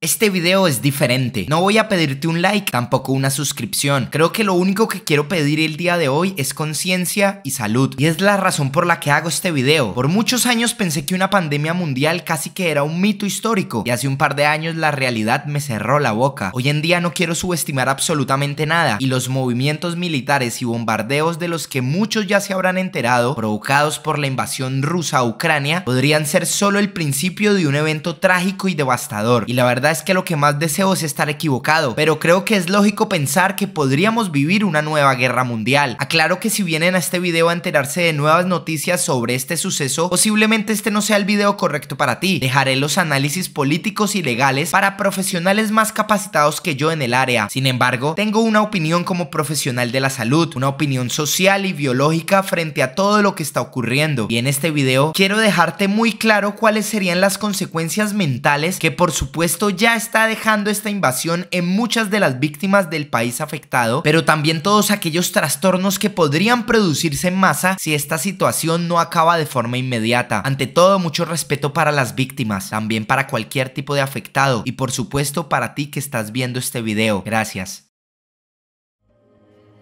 Este video es diferente. No voy a pedirte un like, tampoco una suscripción. Creo que lo único que quiero pedir el día de hoy es conciencia y salud. Y es la razón por la que hago este video. Por muchos años pensé que una pandemia mundial casi que era un mito histórico. Y hace un par de años la realidad me cerró la boca. Hoy en día no quiero subestimar absolutamente nada. Y los movimientos militares y bombardeos de los que muchos ya se habrán enterado, provocados por la invasión rusa a Ucrania, podrían ser solo el principio de un evento trágico y devastador. Y la verdad es que lo que más deseo es estar equivocado, pero creo que es lógico pensar que podríamos vivir una nueva guerra mundial. Aclaro que si vienen a este video a enterarse de nuevas noticias sobre este suceso, posiblemente este no sea el video correcto para ti. Dejaré los análisis políticos y legales para profesionales más capacitados que yo en el área. Sin embargo, tengo una opinión como profesional de la salud, una opinión social y biológica frente a todo lo que está ocurriendo. Y en este video quiero dejarte muy claro cuáles serían las consecuencias mentales que por supuesto ya está dejando esta invasión en muchas de las víctimas del país afectado, pero también todos aquellos trastornos que podrían producirse en masa si esta situación no acaba de forma inmediata. Ante todo, mucho respeto para las víctimas, también para cualquier tipo de afectado y por supuesto para ti que estás viendo este video. Gracias.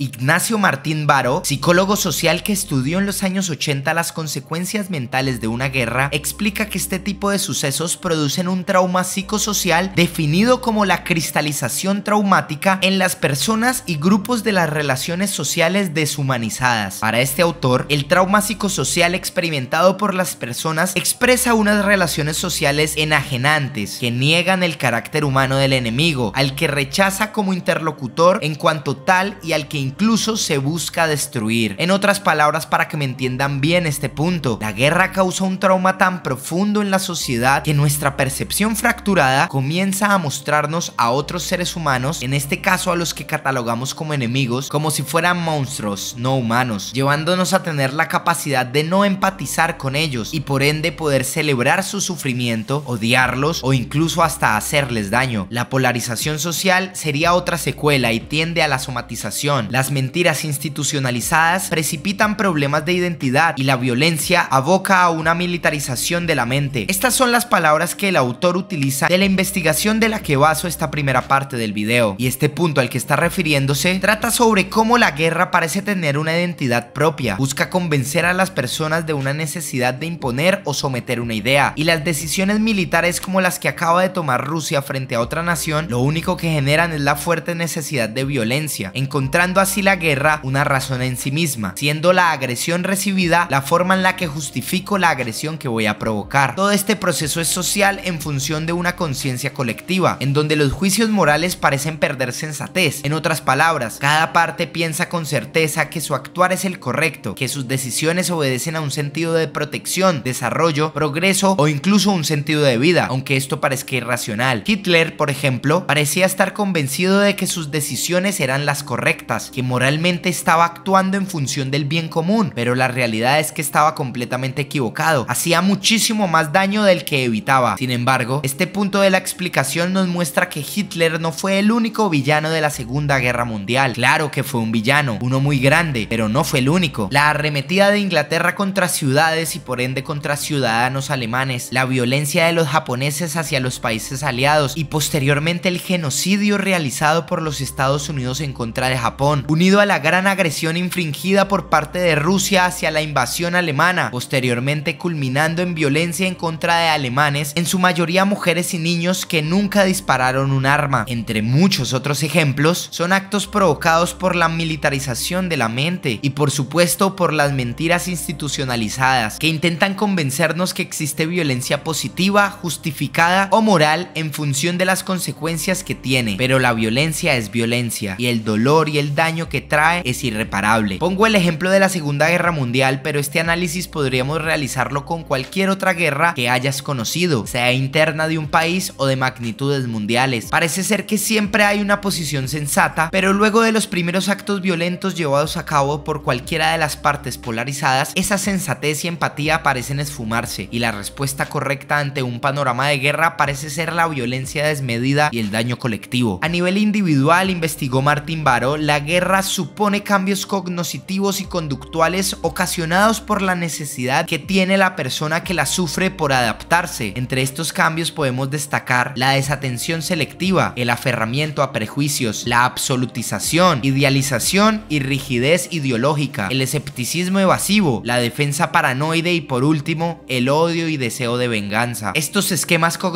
Ignacio Martín Baro, psicólogo social que estudió en los años 80 las consecuencias mentales de una guerra, explica que este tipo de sucesos producen un trauma psicosocial definido como la cristalización traumática en las personas y grupos de las relaciones sociales deshumanizadas. Para este autor, el trauma psicosocial experimentado por las personas expresa unas relaciones sociales enajenantes que niegan el carácter humano del enemigo, al que rechaza como interlocutor en cuanto tal y al que incluso se busca destruir. En otras palabras, para que me entiendan bien este punto, la guerra causa un trauma tan profundo en la sociedad que nuestra percepción fracturada comienza a mostrarnos a otros seres humanos, en este caso a los que catalogamos como enemigos, como si fueran monstruos, no humanos, llevándonos a tener la capacidad de no empatizar con ellos y por ende poder celebrar su sufrimiento, odiarlos o incluso hasta hacerles daño. La polarización social sería otra secuela y tiende a la somatización, las mentiras institucionalizadas precipitan problemas de identidad y la violencia aboca a una militarización de la mente. Estas son las palabras que el autor utiliza de la investigación de la que baso esta primera parte del video. Y este punto al que está refiriéndose trata sobre cómo la guerra parece tener una identidad propia, busca convencer a las personas de una necesidad de imponer o someter una idea, y las decisiones militares como las que acaba de tomar Rusia frente a otra nación, lo único que generan es la fuerte necesidad de violencia, encontrando y la guerra una razón en sí misma, siendo la agresión recibida la forma en la que justifico la agresión que voy a provocar. Todo este proceso es social en función de una conciencia colectiva, en donde los juicios morales parecen perder sensatez. En otras palabras, cada parte piensa con certeza que su actuar es el correcto, que sus decisiones obedecen a un sentido de protección, desarrollo, progreso o incluso un sentido de vida, aunque esto parezca irracional. Hitler, por ejemplo, parecía estar convencido de que sus decisiones eran las correctas, que moralmente estaba actuando en función del bien común, pero la realidad es que estaba completamente equivocado, hacía muchísimo más daño del que evitaba. Sin embargo, este punto de la explicación nos muestra que Hitler no fue el único villano de la Segunda Guerra Mundial. Claro que fue un villano, uno muy grande, pero no fue el único. La arremetida de Inglaterra contra ciudades y por ende contra ciudadanos alemanes, la violencia de los japoneses hacia los países aliados y posteriormente el genocidio realizado por los Estados Unidos en contra de Japón, unido a la gran agresión infringida por parte de Rusia hacia la invasión alemana, posteriormente culminando en violencia en contra de alemanes, en su mayoría mujeres y niños que nunca dispararon un arma. Entre muchos otros ejemplos, son actos provocados por la militarización de la mente y por supuesto por las mentiras institucionalizadas que intentan convencernos que existe violencia positiva, justificada o moral en función de las consecuencias que tiene, pero la violencia es violencia y el dolor y el daño que trae es irreparable. Pongo el ejemplo de la Segunda Guerra Mundial, pero este análisis podríamos realizarlo con cualquier otra guerra que hayas conocido, sea interna de un país o de magnitudes mundiales. Parece ser que siempre hay una posición sensata, pero luego de los primeros actos violentos llevados a cabo por cualquiera de las partes polarizadas, esa sensatez y empatía parecen esfumarse, y la respuesta correcta ante un panorama de guerra parece ser la violencia desmedida y el daño colectivo. A nivel individual, investigó Martín Baró, la guerra supone cambios cognitivos y conductuales ocasionados por la necesidad que tiene la persona que la sufre por adaptarse. Entre estos cambios podemos destacar la desatención selectiva, el aferramiento a prejuicios, la absolutización, idealización y rigidez ideológica, el escepticismo evasivo, la defensa paranoide y por último, el odio y deseo de venganza. Estos esquemas cognitivos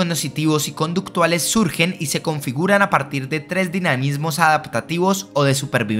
y conductuales surgen y se configuran a partir de tres dinamismos adaptativos o de supervivencia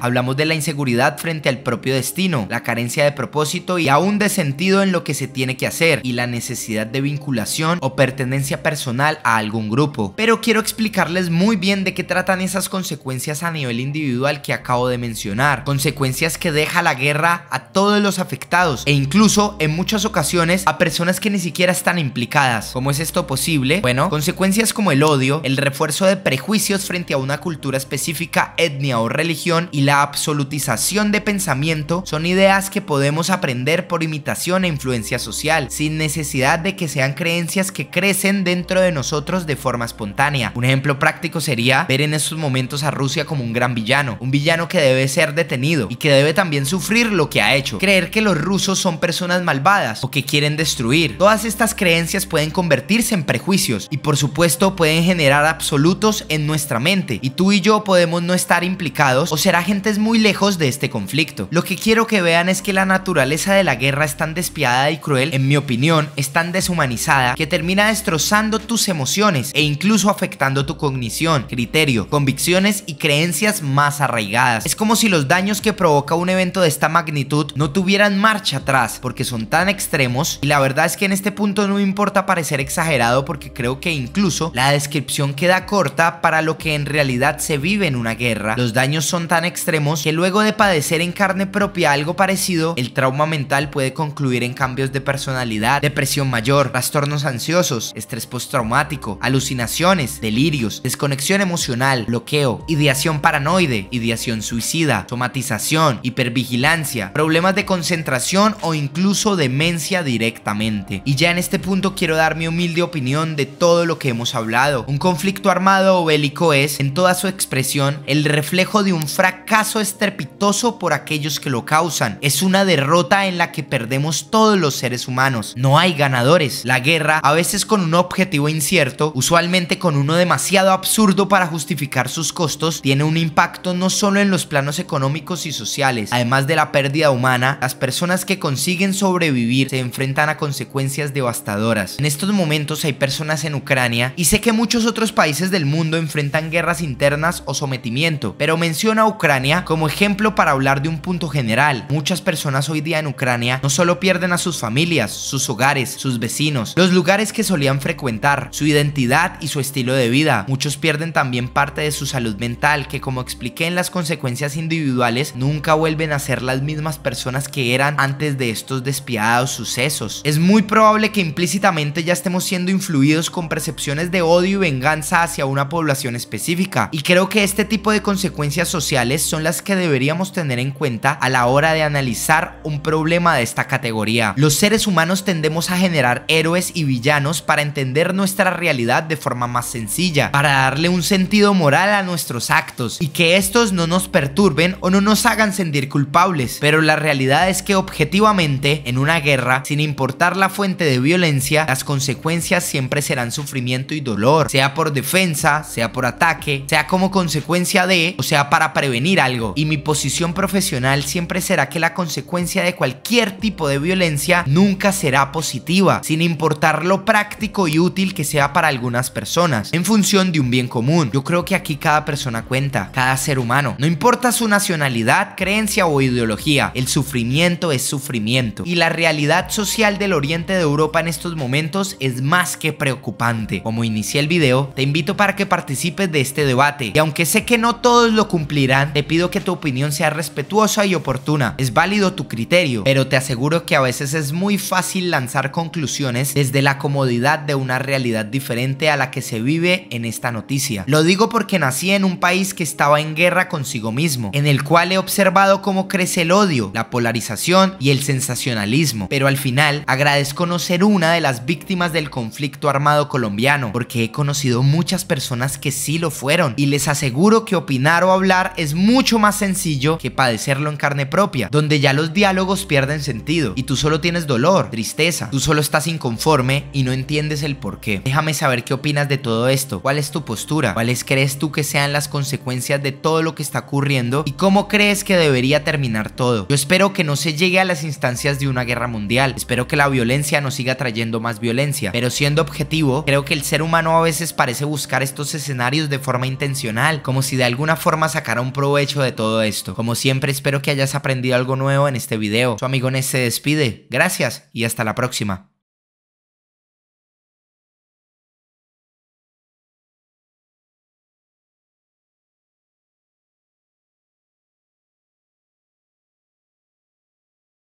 hablamos de la inseguridad frente al propio destino, la carencia de propósito y aún de sentido en lo que se tiene que hacer y la necesidad de vinculación o pertenencia personal a algún grupo. Pero quiero explicarles muy bien de qué tratan esas consecuencias a nivel individual que acabo de mencionar, consecuencias que deja la guerra a todos los afectados e incluso en muchas ocasiones a personas que ni siquiera están implicadas. ¿Cómo es esto posible? Bueno, consecuencias como el odio, el refuerzo de prejuicios frente a una cultura específica, etnia o religión, y la absolutización de pensamiento son ideas que podemos aprender por imitación e influencia social, sin necesidad de que sean creencias que crecen dentro de nosotros de forma espontánea. Un ejemplo práctico sería ver en estos momentos a Rusia como un gran villano, un villano que debe ser detenido y que debe también sufrir lo que ha hecho, creer que los rusos son personas malvadas o que quieren destruir. Todas estas creencias pueden convertirse en prejuicios y por supuesto pueden generar absolutos en nuestra mente y tú y yo podemos no estar implicados o ser agentes muy lejos de este conflicto. Lo que quiero que vean es que la naturaleza de la guerra es tan despiadada y cruel, en mi opinión, es tan deshumanizada, que termina destrozando tus emociones e incluso afectando tu cognición, criterio, convicciones y creencias más arraigadas. Es como si los daños que provoca un evento de esta magnitud no tuvieran marcha atrás, porque son tan extremos, y la verdad es que en este punto no me importa parecer exagerado porque creo que incluso la descripción queda corta para lo que en realidad se vive en una guerra. Los daños son tan extremos que luego de padecer en carne propia algo parecido, el trauma mental puede concluir en cambios de personalidad, depresión mayor, trastornos ansiosos, estrés postraumático, alucinaciones, delirios, desconexión emocional, bloqueo, ideación paranoide, ideación suicida, somatización, hipervigilancia, problemas de concentración o incluso demencia directamente. Y ya en este punto quiero dar mi humilde opinión de todo lo que hemos hablado. Un conflicto armado o bélico es, en toda su expresión, el reflejo de un fracaso estrepitoso por aquellos que lo causan. Es una derrota en la que perdemos todos los seres humanos. No hay ganadores. La guerra, a veces con un objetivo incierto, usualmente con uno demasiado absurdo para justificar sus costos, tiene un impacto no solo en los planos económicos y sociales, además de la pérdida humana, las personas que consiguen sobrevivir se enfrentan a consecuencias devastadoras. En estos momentos hay personas en Ucrania y sé que muchos otros países del mundo enfrentan guerras internas o sometimiento, pero menciono a Ucrania como ejemplo para hablar de un punto general. Muchas personas hoy día en Ucrania no solo pierden a sus familias, sus hogares, sus vecinos, los lugares que solían frecuentar, su identidad y su estilo de vida. Muchos pierden también parte de su salud mental que como expliqué en las consecuencias individuales nunca vuelven a ser las mismas personas que eran antes de estos despiadados sucesos. Es muy probable que implícitamente ya estemos siendo influidos con percepciones de odio y venganza hacia una población específica y creo que este tipo de consecuencias sociales son las que deberíamos tener en cuenta a la hora de analizar un problema de esta categoría. Los seres humanos tendemos a generar héroes y villanos para entender nuestra realidad de forma más sencilla, para darle un sentido moral a nuestros actos y que estos no nos perturben o no nos hagan sentir culpables. Pero la realidad es que objetivamente, en una guerra, sin importar la fuente de violencia, las consecuencias siempre serán sufrimiento y dolor, sea por defensa, sea por ataque, sea como consecuencia de, o sea para prevenir algo. Y mi posición profesional siempre será que la consecuencia de cualquier tipo de violencia nunca será positiva, sin importar lo práctico y útil que sea para algunas personas, en función de un bien común. Yo creo que aquí cada persona cuenta, cada ser humano. No importa su nacionalidad, creencia o ideología, el sufrimiento es sufrimiento. Y la realidad social del oriente de Europa en estos momentos es más que preocupante. Como inicié el video, te invito para que participes de este debate. Y aunque sé que no todos lo cumplimos, te pido que tu opinión sea respetuosa y oportuna. Es válido tu criterio, pero te aseguro que a veces es muy fácil lanzar conclusiones desde la comodidad de una realidad diferente a la que se vive en esta noticia. Lo digo porque nací en un país que estaba en guerra consigo mismo, en el cual he observado cómo crece el odio, la polarización y el sensacionalismo, pero al final agradezco no ser una de las víctimas del conflicto armado colombiano, porque he conocido muchas personas que sí lo fueron y les aseguro que opinar o hablar es mucho más sencillo que padecerlo en carne propia, donde ya los diálogos pierden sentido y tú solo tienes dolor, tristeza, tú solo estás inconforme y no entiendes el por qué. Déjame saber qué opinas de todo esto, cuál es tu postura, cuáles crees tú que sean las consecuencias de todo lo que está ocurriendo y cómo crees que debería terminar todo. Yo espero que no se llegue a las instancias de una guerra mundial, espero que la violencia no siga trayendo más violencia, pero siendo objetivo, creo que el ser humano a veces parece buscar estos escenarios de forma intencional, como si de alguna forma sacara un provecho de todo esto. Como siempre espero que hayas aprendido algo nuevo en este video. Su amigo Nes se despide. Gracias y hasta la próxima.